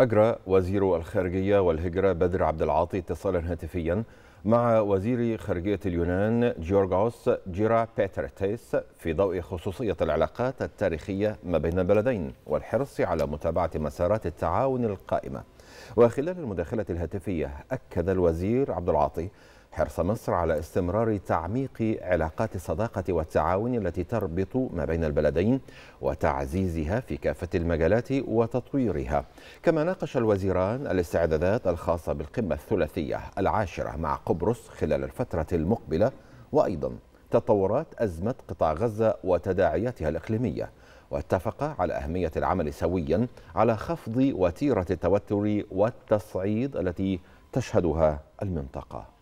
أجرى وزير الخارجية والهجرة بدر عبد العاطي اتصالا هاتفيا مع وزير خارجية اليونان جيورغوس جيرا بيترتيس في ضوء خصوصية العلاقات التاريخية ما بين البلدين والحرص على متابعة مسارات التعاون القائمة وخلال المداخلة الهاتفية أكد الوزير عبد العاطي حرص مصر على استمرار تعميق علاقات الصداقة والتعاون التي تربط ما بين البلدين وتعزيزها في كافة المجالات وتطويرها كما ناقش الوزيران الاستعدادات الخاصة بالقمة الثلاثية العاشرة مع قبرص خلال الفترة المقبلة وأيضا تطورات أزمة قطاع غزة وتداعياتها الإقليمية واتفقا على أهمية العمل سويا على خفض وتيرة التوتر والتصعيد التي تشهدها المنطقة